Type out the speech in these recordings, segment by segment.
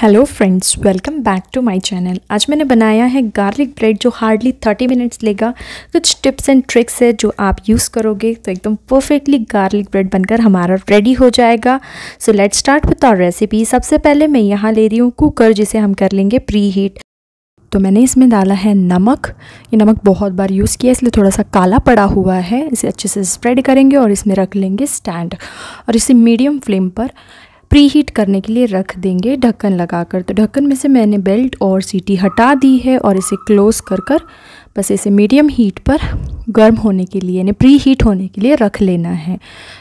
hello friends welcome back to my channel आज मैंने बनाया है गार्लिक ब्रेड जो हार्डली 30 मिनट्स लेगा कुछ टिप्स एंड ट्रिक्स है जो आप यूज़ करोगे तो एकदम परफेक्टली गार्लिक ब्रेड बनकर हमारा रेडी हो जाएगा so let start with our recipe सबसे पहले मैं यहाँ ले रही हूँ कुकर जिसे हम कर लेंगे प्री हीट तो मैंने इसमें डाला है नमक ये नमक बहुत बार यूज़ किया इसलिए थोड़ा सा काला पड़ा हुआ है इसे अच्छे से स्प्रेड करेंगे और इसमें रख लेंगे स्टैंड और इसे मीडियम फ्लेम पर प्री हीट करने के लिए रख देंगे ढक्कन लगाकर तो ढक्कन में से मैंने बेल्ट और सीटी हटा दी है और इसे क्लोज़ कर कर बस इसे मीडियम हीट पर गर्म होने के लिए यानी प्री हीट होने के लिए रख लेना है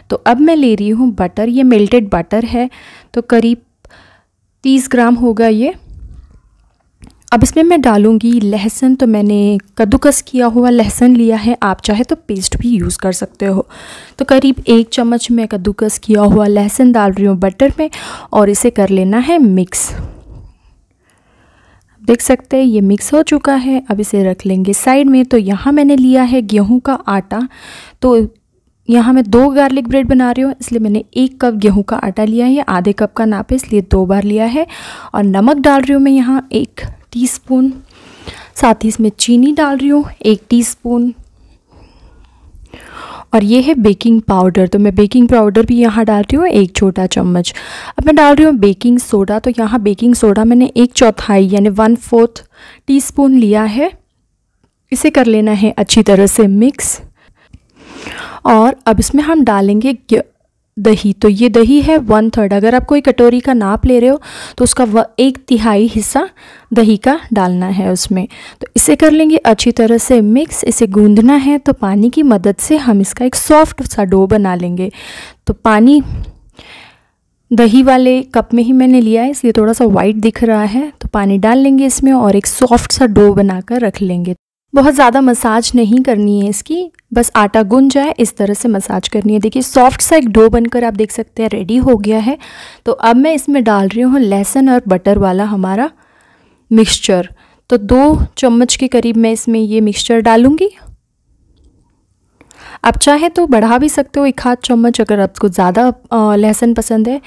तो अब मैं ले रही हूँ बटर ये मेल्टेड बटर है तो करीब तीस ग्राम होगा ये अब इसमें मैं डालूँगी लहसुन तो मैंने कद्दूकस किया हुआ लहसुन लिया है आप चाहे तो पेस्ट भी यूज़ कर सकते हो तो करीब एक चम्मच मैं कद्दूकस किया हुआ लहसुन डाल रही हूँ बटर में और इसे कर लेना है मिक्स देख सकते हैं ये मिक्स हो चुका है अब इसे रख लेंगे साइड में तो यहाँ मैंने लिया है गेहूँ का आटा तो यहाँ मैं दो गार्लिक ब्रेड बना रही हूँ इसलिए मैंने एक कप गेहूँ का आटा लिया है आधे कप का नाप है इसलिए दो बार लिया है और नमक डाल रही हूँ मैं यहाँ एक टीस्पून साथ ही इसमें चीनी डाल रही हूँ एक टीस्पून और ये है बेकिंग पाउडर तो मैं बेकिंग पाउडर भी यहाँ डाल रही हूँ एक छोटा चम्मच अब मैं डाल रही हूँ बेकिंग सोडा तो यहाँ बेकिंग सोडा मैंने एक चौथाई यानी वन फोर्थ स्पून लिया है इसे कर लेना है अच्छी तरह से मिक्स और अब इसमें हम डालेंगे दही तो ये दही है वन थर्ड अगर आप कोई कटोरी का नाप ले रहे हो तो उसका एक तिहाई हिस्सा दही का डालना है उसमें तो इसे कर लेंगे अच्छी तरह से मिक्स इसे गूंदना है तो पानी की मदद से हम इसका एक सॉफ्ट सा डो बना लेंगे तो पानी दही वाले कप में ही मैंने लिया है इसलिए थोड़ा सा वाइट दिख रहा है तो पानी डाल लेंगे इसमें और एक सॉफ्ट सा डो बनाकर रख लेंगे बहुत ज़्यादा मसाज नहीं करनी है इसकी बस आटा गुन जाए इस तरह से मसाज करनी है देखिए सॉफ्ट सा एक डो बनकर आप देख सकते हैं रेडी हो गया है तो अब मैं इसमें डाल रही हूँ लहसुन और बटर वाला हमारा मिक्सचर तो दो चम्मच के करीब मैं इसमें ये मिक्सचर डालूँगी आप चाहे तो बढ़ा भी सकते हो एक हाथ चम्मच अगर आपको ज़्यादा लहसुन पसंद है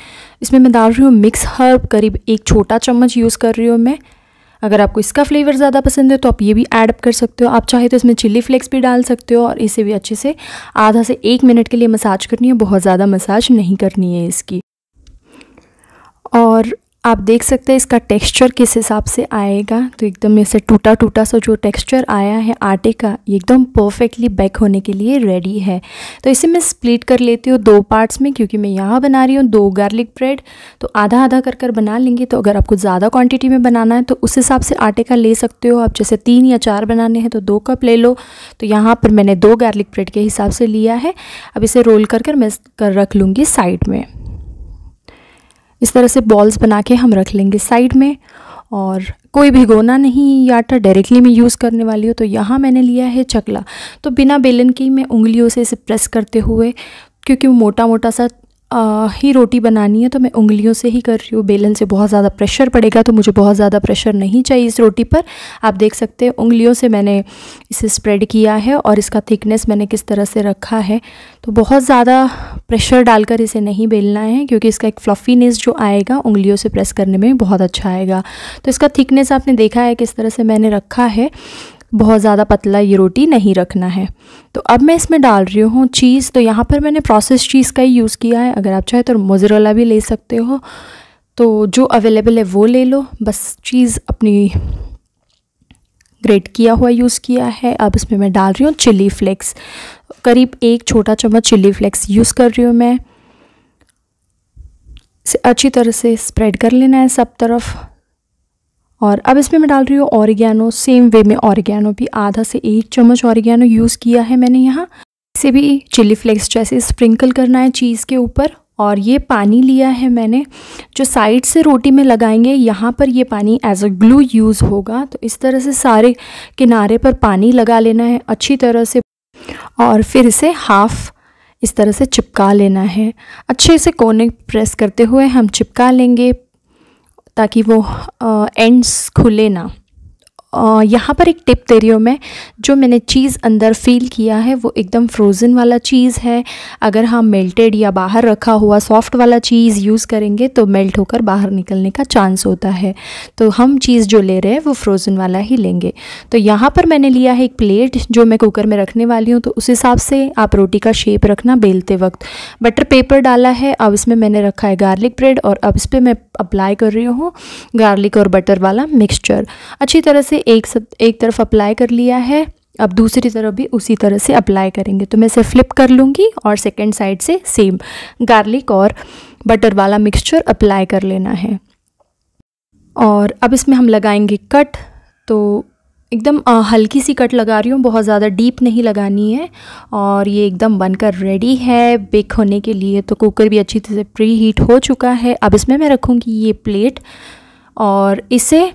इसमें मैं डाल रही हूँ मिक्स हर्ब करीब एक छोटा चम्मच यूज़ कर रही हूँ मैं अगर आपको इसका फ्लेवर ज़्यादा पसंद है तो आप ये भी ऐड कर सकते हो आप चाहे तो इसमें चिल्ली फ्लेक्स भी डाल सकते हो और इसे भी अच्छे से आधा से एक मिनट के लिए मसाज करनी है बहुत ज़्यादा मसाज नहीं करनी है इसकी आप देख सकते हैं इसका टेक्सचर किस हिसाब से आएगा तो एकदम ऐसे टूटा टूटा सा जो टेक्सचर आया है आटे का एकदम परफेक्टली बैक होने के लिए रेडी है तो इसे मैं स्प्लिट कर लेती हूँ दो पार्ट्स में क्योंकि मैं यहाँ बना रही हूँ दो गार्लिक ब्रेड तो आधा आधा कर कर बना लेंगे तो अगर आपको ज़्यादा क्वान्टिटी में बनाना है तो उस हिसाब से आटे का ले सकते हो आप जैसे तीन या चार बनाने हैं तो दो कप ले लो तो यहाँ पर मैंने दो गार्लिक ब्रेड के हिसाब से लिया है अब इसे रोल कर कर मैं कर रख लूँगी साइड में इस तरह से बॉल्स बना के हम रख लेंगे साइड में और कोई भी गोना नहीं या आटा डायरेक्टली मैं यूज़ करने वाली हूँ तो यहाँ मैंने लिया है चकला तो बिना बेलन के मैं उंगलियों से इसे प्रेस करते हुए क्योंकि वो मोटा मोटा सा आ, ही रोटी बनानी है तो मैं उंगलियों से ही कर रही हूँ बेलन से बहुत ज़्यादा प्रेशर पड़ेगा तो मुझे बहुत ज़्यादा प्रेशर नहीं चाहिए इस रोटी पर आप देख सकते हैं उंगलियों से मैंने इसे स्प्रेड किया है और इसका थिकनेस मैंने किस तरह से रखा है तो बहुत ज़्यादा प्रेशर डालकर इसे नहीं बेलना है क्योंकि इसका एक फ्लफ़ीनेस जो आएगा उंगलियों से प्रेस करने में बहुत अच्छा आएगा तो इसका थिकनेस आपने देखा है किस तरह से मैंने रखा है बहुत ज़्यादा पतला ये रोटी नहीं रखना है तो अब मैं इसमें डाल रही हूँ चीज़ तो यहाँ पर मैंने प्रोसेस चीज़ का ही यूज़ किया है अगर आप चाहें तो मोजरेला भी ले सकते हो तो जो अवेलेबल है वो ले लो बस चीज़ अपनी ग्रेट किया हुआ यूज़ किया है अब इसमें मैं डाल रही हूँ चिली फ्लेक्स करीब एक छोटा चम्मच चिली फ्लेक्स यूज़ कर रही हूँ मैं इसे अच्छी तरह से स्प्रेड कर लेना है सब तरफ और अब इसमें मैं डाल रही हूँ ऑरिगेनो सेम वे में ऑरिगेनो भी आधा से एक चम्मच ऑरिगेनो यूज़ किया है मैंने यहाँ इसे भी चिली फ्लेक्स जैसे स्प्रिंकल करना है चीज़ के ऊपर और ये पानी लिया है मैंने जो साइड से रोटी में लगाएंगे यहाँ पर ये पानी एज अ ग्लू यूज़ होगा तो इस तरह से सारे किनारे पर पानी लगा लेना है अच्छी तरह से और फिर इसे हाफ़ इस तरह से चिपका लेना है अच्छे से कोने प्रेस करते हुए हम चिपका लेंगे ताकि वो एंड्स खुले ना यहाँ पर एक टिप दे रही हूँ मैं जो मैंने चीज़ अंदर फील किया है वो एकदम फ्रोज़न वाला चीज़ है अगर हम हाँ मेल्टेड या बाहर रखा हुआ सॉफ्ट वाला चीज़ यूज़ करेंगे तो मेल्ट होकर बाहर निकलने का चांस होता है तो हम चीज़ जो ले रहे हैं वो फ्रोज़न वाला ही लेंगे तो यहाँ पर मैंने लिया है एक प्लेट जो मैं कुकर में रखने वाली हूँ तो उस हिसाब से आप रोटी का शेप रखना बेलते वक्त बटर पेपर डाला है अब इसमें मैंने रखा है गार्लिक ब्रेड और अब इस पर मैं अप्लाई कर रही हूँ गार्लिक और बटर वाला मिक्सचर अच्छी तरह से एक सब एक तरफ अप्लाई कर लिया है अब दूसरी तरफ भी उसी तरह से अप्लाई करेंगे तो मैं इसे फ्लिप कर लूँगी और सेकेंड साइड से सेम गार्लिक और बटर वाला मिक्सचर अप्लाई कर लेना है और अब इसमें हम लगाएंगे कट तो एकदम हल्की सी कट लगा रही हूँ बहुत ज़्यादा डीप नहीं लगानी है और ये एकदम बनकर रेडी है बेक होने के लिए तो कुकर भी अच्छी तरह से प्री हीट हो चुका है अब इसमें मैं रखूँगी ये प्लेट और इसे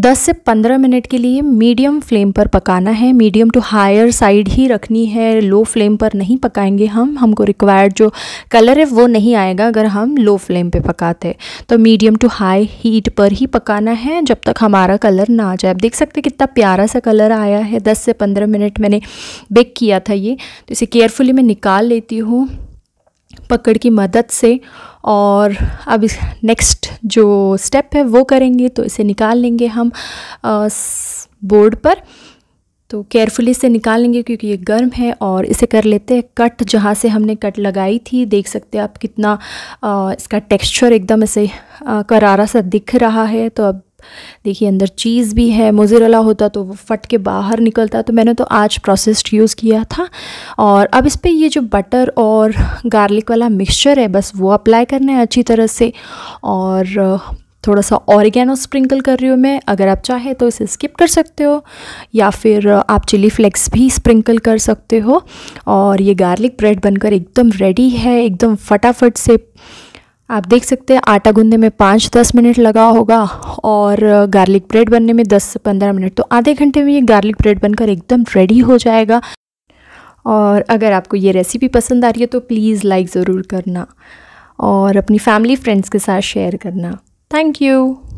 10 से 15 मिनट के लिए मीडियम फ्लेम पर पकाना है मीडियम टू हायर साइड ही रखनी है लो फ्लेम पर नहीं पकाएंगे हम हमको रिक्वायर्ड जो कलर है वो नहीं आएगा अगर हम लो फ्लेम पे पकाते तो मीडियम टू हाई हीट पर ही पकाना है जब तक हमारा कलर ना आ जाए आप देख सकते कितना प्यारा सा कलर आया है दस से पंद्रह मिनट मैंने बेक किया था ये तो इसे केयरफुली मैं निकाल लेती हूँ पकड़ की मदद से और अब इस नेक्स्ट जो स्टेप है वो करेंगे तो इसे निकाल लेंगे हम बोर्ड पर तो केयरफुली से निकाल लेंगे क्योंकि ये गर्म है और इसे कर लेते हैं कट जहाँ से हमने कट लगाई थी देख सकते हैं आप कितना आ, इसका टेक्सचर एकदम ऐसे करारा सा दिख रहा है तो अब देखिए अंदर चीज़ भी है मोजरेला होता तो वो फट के बाहर निकलता तो मैंने तो आज प्रोसेस्ड यूज़ किया था और अब इस पर ये जो बटर और गार्लिक वाला मिक्सचर है बस वो अप्लाई करना है अच्छी तरह से और थोड़ा सा ऑरिगेनो स्प्रिंकल कर रही हूँ मैं अगर आप चाहें तो इसे स्किप कर सकते हो या फिर आप चिली फ्लेक्स भी स्प्रिंकल कर सकते हो और ये गार्लिक ब्रेड बनकर एकदम रेडी है एकदम फटाफट से आप देख सकते हैं आटा गूंदने में पाँच दस मिनट लगा होगा और गार्लिक ब्रेड बनने में दस से पंद्रह मिनट तो आधे घंटे में ये गार्लिक ब्रेड बनकर एकदम रेडी हो जाएगा और अगर आपको ये रेसिपी पसंद आ रही है तो प्लीज़ लाइक ज़रूर करना और अपनी फैमिली फ्रेंड्स के साथ शेयर करना थैंक यू